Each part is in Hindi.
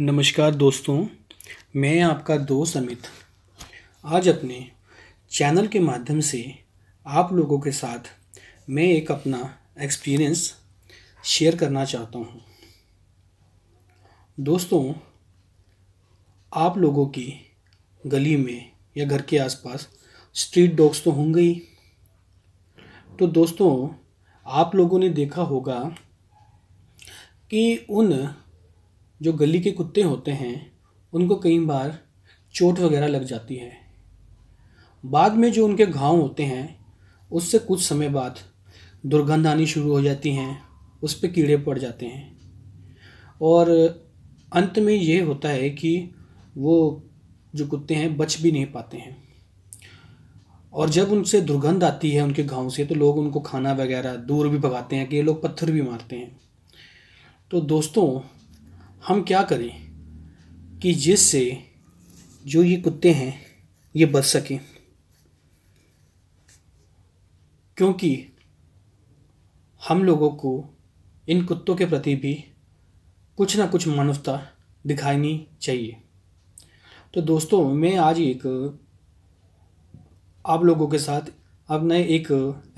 नमस्कार दोस्तों मैं आपका दोस्त अमित आज अपने चैनल के माध्यम से आप लोगों के साथ मैं एक अपना एक्सपीरियंस शेयर करना चाहता हूँ दोस्तों आप लोगों की गली में या घर के आसपास स्ट्रीट डॉग्स तो होंगे ही तो दोस्तों आप लोगों ने देखा होगा कि उन जो गली के कुत्ते होते हैं उनको कई बार चोट वगैरह लग जाती है बाद में जो उनके घाव होते हैं उससे कुछ समय बाद दुर्गंध आनी शुरू हो जाती हैं उस पर कीड़े पड़ जाते हैं और अंत में ये होता है कि वो जो कुत्ते हैं बच भी नहीं पाते हैं और जब उनसे दुर्गंध आती है उनके घाव से तो लोग उनको खाना वगैरह दूर भी भगाते हैं कि ये लोग पत्थर भी मारते हैं तो दोस्तों हम क्या करें कि जिससे जो ये कुत्ते हैं ये बच सकें क्योंकि हम लोगों को इन कुत्तों के प्रति भी कुछ ना कुछ मानवता दिखानी चाहिए तो दोस्तों मैं आज एक आप लोगों के साथ अपना एक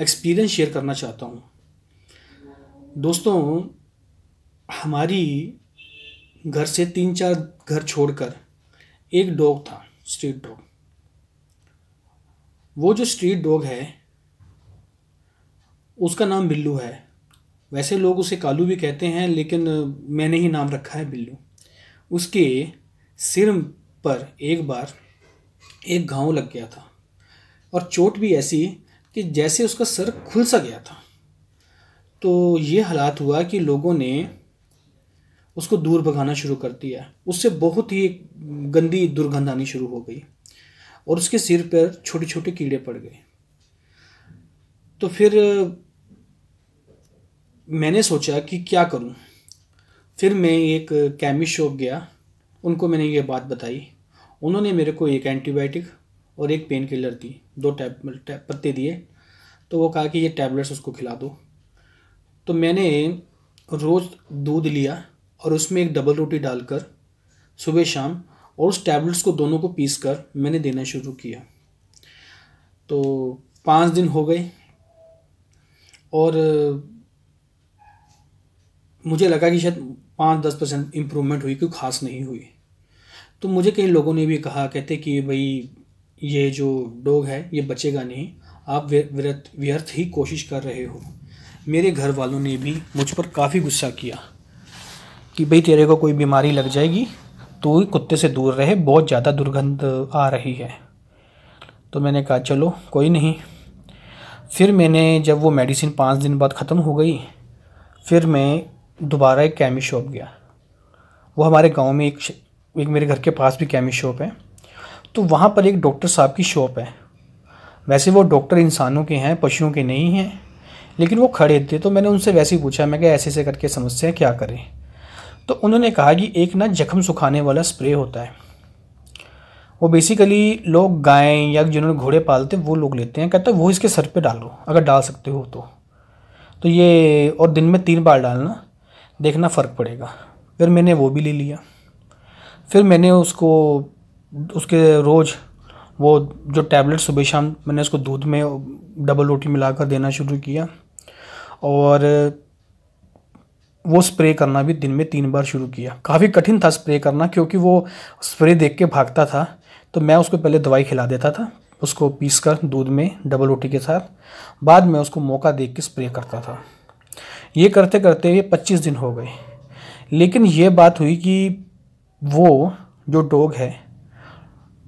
एक्सपीरियंस शेयर करना चाहता हूँ दोस्तों हमारी घर से तीन चार घर छोड़कर एक डॉग था स्ट्रीट डॉग वो जो स्ट्रीट डॉग है उसका नाम बिल्लू है वैसे लोग उसे कालू भी कहते हैं लेकिन मैंने ही नाम रखा है बिल्लू उसके सिर पर एक बार एक घाव लग गया था और चोट भी ऐसी कि जैसे उसका सर खुल सा गया था तो ये हालात हुआ कि लोगों ने उसको दूर भगाना शुरू कर दिया उससे बहुत ही गंदी दुर्गंध आनी शुरू हो गई और उसके सिर पर छोटे छोटे कीड़े पड़ गए तो फिर मैंने सोचा कि क्या करूं फिर मैं एक कैमिस्ट शॉप गया उनको मैंने ये बात बताई उन्होंने मेरे को एक एंटीबायोटिक और एक पेन किलर दी दो टैब पत्ते दिए तो वो कहा कि ये टैबलेट्स उसको खिला दो तो मैंने रोज़ दूध लिया और उसमें एक डबल रोटी डालकर सुबह शाम और उस टैबलेट्स को दोनों को पीस कर मैंने देना शुरू किया तो पाँच दिन हो गए और मुझे लगा कि शायद पाँच दस परसेंट इम्प्रूवमेंट हुई क्योंकि ख़ास नहीं हुई तो मुझे कई लोगों ने भी कहा कहते कि भाई ये जो डॉग है ये बचेगा नहीं आप व्यर्थ व्यर्थ ही कोशिश कर रहे हो मेरे घर वालों ने भी मुझ पर काफ़ी गुस्सा किया कि भाई तेरे को कोई बीमारी लग जाएगी तो कुत्ते से दूर रहे बहुत ज़्यादा दुर्गंध आ रही है तो मैंने कहा चलो कोई नहीं फिर मैंने जब वो मेडिसिन पाँच दिन बाद ख़त्म हो गई फिर मैं दोबारा एक कैमी शॉप गया वो हमारे गांव में एक एक मेरे घर के पास भी कैमी शॉप है तो वहाँ पर एक डॉक्टर साहब की शॉप है वैसे वो डॉक्टर इंसानों के हैं पशुओं के नहीं हैं लेकिन वो खड़े थे तो मैंने उनसे वैसे ही पूछा मैं क्या ऐसे ऐसे करके समस्या क्या करें तो उन्होंने कहा कि एक ना जख्म सुखाने वाला स्प्रे होता है वो बेसिकली लोग गायें या जिन्होंने घोड़े पालते वो लोग लेते हैं कहते हैं वो इसके सर पे डालो अगर डाल सकते हो तो तो ये और दिन में तीन बार डालना देखना फ़र्क पड़ेगा फिर मैंने वो भी ले लिया फिर मैंने उसको उसके रोज़ वो जो टैबलेट सुबह शाम मैंने उसको दूध में डबल रोटी मिलाकर देना शुरू किया और वो स्प्रे करना भी दिन में तीन बार शुरू किया काफ़ी कठिन था स्प्रे करना क्योंकि वो स्प्रे देख के भागता था तो मैं उसको पहले दवाई खिला देता था उसको पीस कर दूध में डबल रोटी के साथ बाद में उसको मौका देख के स्प्रे करता था ये करते करते ये पच्चीस दिन हो गए लेकिन ये बात हुई कि वो जो डॉग है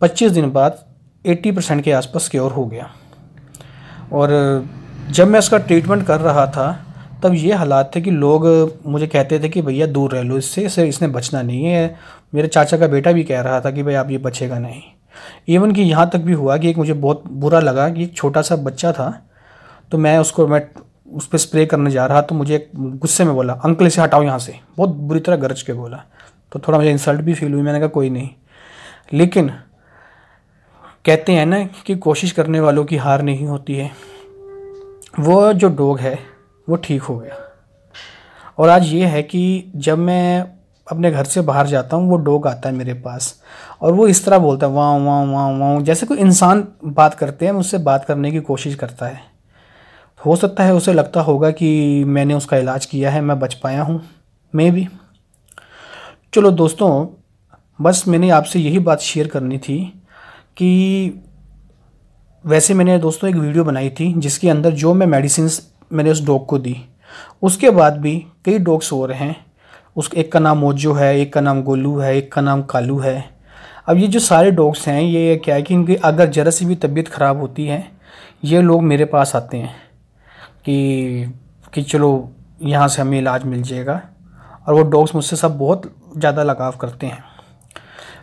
पच्चीस दिन बाद एट्टी परसेंट के आसपास क्योर हो गया और जब मैं उसका ट्रीटमेंट कर रहा था तब ये हालात थे कि लोग मुझे कहते थे कि भैया दूर रह लो इससे इसे इसने बचना नहीं है मेरे चाचा का बेटा भी कह रहा था कि भाई आप ये बचेगा नहीं इवन कि यहाँ तक भी हुआ कि एक मुझे बहुत बुरा लगा कि एक छोटा सा बच्चा था तो मैं उसको मैं उस पर स्प्रे करने जा रहा तो मुझे गुस्से में बोला अंकल इसे हटाओ यहाँ से बहुत बुरी तरह गरज के बोला तो थोड़ा मुझे इंसल्ट भी फील हुई मैंने कहा कोई नहीं लेकिन कहते हैं ना कि कोशिश करने वालों की हार नहीं होती है वो जो डॉग है वो ठीक हो गया और आज ये है कि जब मैं अपने घर से बाहर जाता हूँ वो डॉग आता है मेरे पास और वो इस तरह बोलता है वाँ वाँ वाँ वाँ जैसे कोई इंसान बात करते हैं उससे बात करने की कोशिश करता है हो सकता है उसे लगता होगा कि मैंने उसका इलाज किया है मैं बच पाया हूँ मे भी चलो दोस्तों बस मैंने आपसे यही बात शेयर करनी थी कि वैसे मैंने दोस्तों एक वीडियो बनाई थी जिसके अंदर जो मैं मेडिसिन मैंने उस डॉग को दी उसके बाद भी कई डॉग्स और हैं उस एक का नाम मोजो है एक का नाम गोलू है एक का नाम कालू है अब ये जो सारे डॉग्स हैं ये क्या है कि इनकी अगर ज़रा सी भी तबीयत ख़राब होती है ये लोग मेरे पास आते हैं कि कि चलो यहाँ से हमें इलाज मिल जाएगा और वो डॉग्स मुझसे सब बहुत ज़्यादा लगाव करते हैं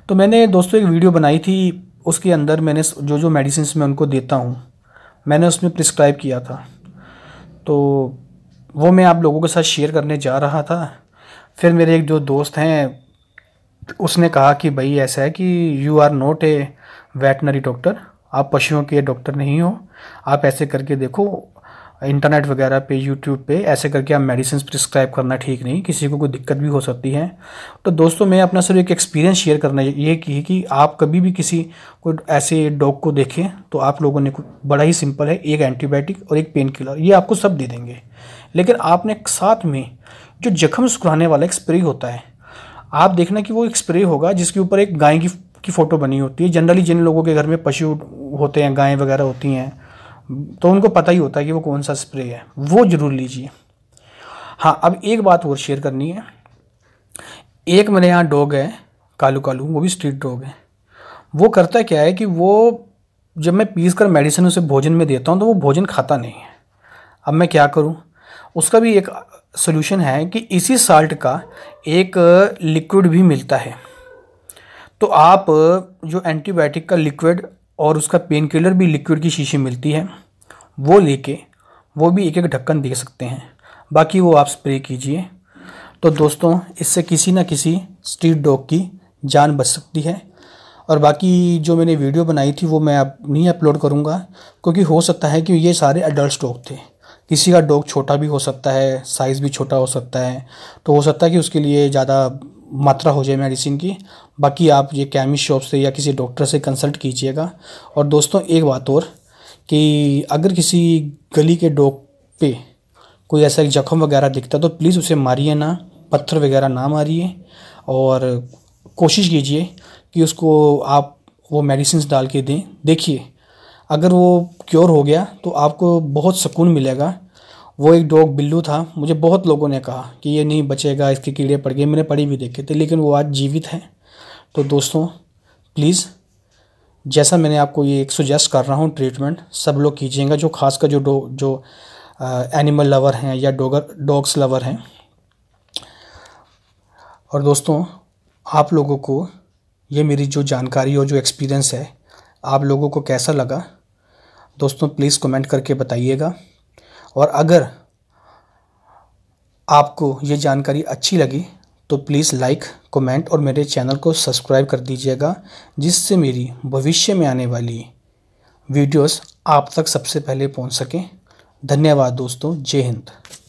तो मैंने दोस्तों एक वीडियो बनाई थी उसके अंदर मैंने जो जो मेडिसिन मैं उनको देता हूँ मैंने उसमें प्रिस्क्राइब किया था तो वो मैं आप लोगों के साथ शेयर करने जा रहा था फिर मेरे एक जो दोस्त हैं उसने कहा कि भाई ऐसा है कि you are not a veterinary doctor आप पशुओं के डॉक्टर नहीं हो आप ऐसे करके देखो इंटरनेट वगैरह पे यूट्यूब पे ऐसे करके आप मेडिसिन प्रिस्क्राइब करना ठीक नहीं किसी को कोई दिक्कत भी हो सकती है तो दोस्तों मैं अपना सिर्फ एक एक्सपीरियंस शेयर करना ये की कि आप कभी भी किसी को ऐसे डॉग को देखें तो आप लोगों ने बड़ा ही सिंपल है एक एंटीबायोटिक और एक पेन किलर ये आपको सब दे देंगे लेकिन आपने साथ में जो जख्म सुखाने वाला एक स्प्रे होता है आप देखना कि वो एक स्प्रे होगा जिसके ऊपर एक गाय की की फ़ोटो बनी होती है जनरली जिन लोगों के घर में पशु होते हैं गायें वगैरह होती हैं तो उनको पता ही होता है कि वो कौन सा स्प्रे है वो ज़रूर लीजिए हाँ अब एक बात और शेयर करनी है एक मेरे यहाँ डॉग है कालू कालू वो भी स्ट्रीट डॉग है वो करता क्या है कि वो जब मैं पीस कर मेडिसिन उसे भोजन में देता हूँ तो वो भोजन खाता नहीं है अब मैं क्या करूँ उसका भी एक सोल्यूशन है कि इसी साल्ट का एक लिक्विड भी मिलता है तो आप जो एंटीबायोटिक का लिक्विड और उसका पेन किलर भी लिक्विड की शीशी मिलती है वो लेके वो भी एक एक ढक्कन दे सकते हैं बाकी वो आप स्प्रे कीजिए तो दोस्तों इससे किसी ना किसी स्ट्रीट डॉग की जान बच सकती है और बाकी जो मैंने वीडियो बनाई थी वो मैं अब नहीं अपलोड करूँगा क्योंकि हो सकता है कि ये सारे अडल्ट डॉग थे किसी का डॉग छोटा भी हो सकता है साइज़ भी छोटा हो सकता है तो हो सकता है कि उसके लिए ज़्यादा मात्रा हो जाए मेडिसिन की बाकी आप ये कैमिस्ट शॉप से या किसी डॉक्टर से कंसल्ट कीजिएगा और दोस्तों एक बात और कि अगर किसी गली के डॉग पे कोई ऐसा जख्म वगैरह दिखता तो प्लीज़ उसे मारिए ना पत्थर वगैरह ना मारिए और कोशिश कीजिए कि उसको आप वो मेडिसिन डाल के दें देखिए अगर वो क्योर हो गया तो आपको बहुत सुकून मिलेगा वो एक डॉग बिल्लू था मुझे बहुत लोगों ने कहा कि ये नहीं बचेगा इसके कीड़े पड़ गए मैंने पड़ी भी देखे थे लेकिन वो आज जीवित हैं तो दोस्तों प्लीज़ जैसा मैंने आपको ये एक सुजेस्ट कर रहा हूँ ट्रीटमेंट सब लोग कीजिएगा जो खासकर जो डो जो आ, एनिमल लवर हैं या डॉगर डॉग्स लवर हैं और दोस्तों आप लोगों को ये मेरी जो जानकारी और जो एक्सपीरियंस है आप लोगों को कैसा लगा दोस्तों प्लीज़ कमेंट करके बताइएगा और अगर आपको ये जानकारी अच्छी लगी तो प्लीज़ लाइक कमेंट और मेरे चैनल को सब्सक्राइब कर दीजिएगा जिससे मेरी भविष्य में आने वाली वीडियोस आप तक सबसे पहले पहुंच सकें धन्यवाद दोस्तों जय हिंद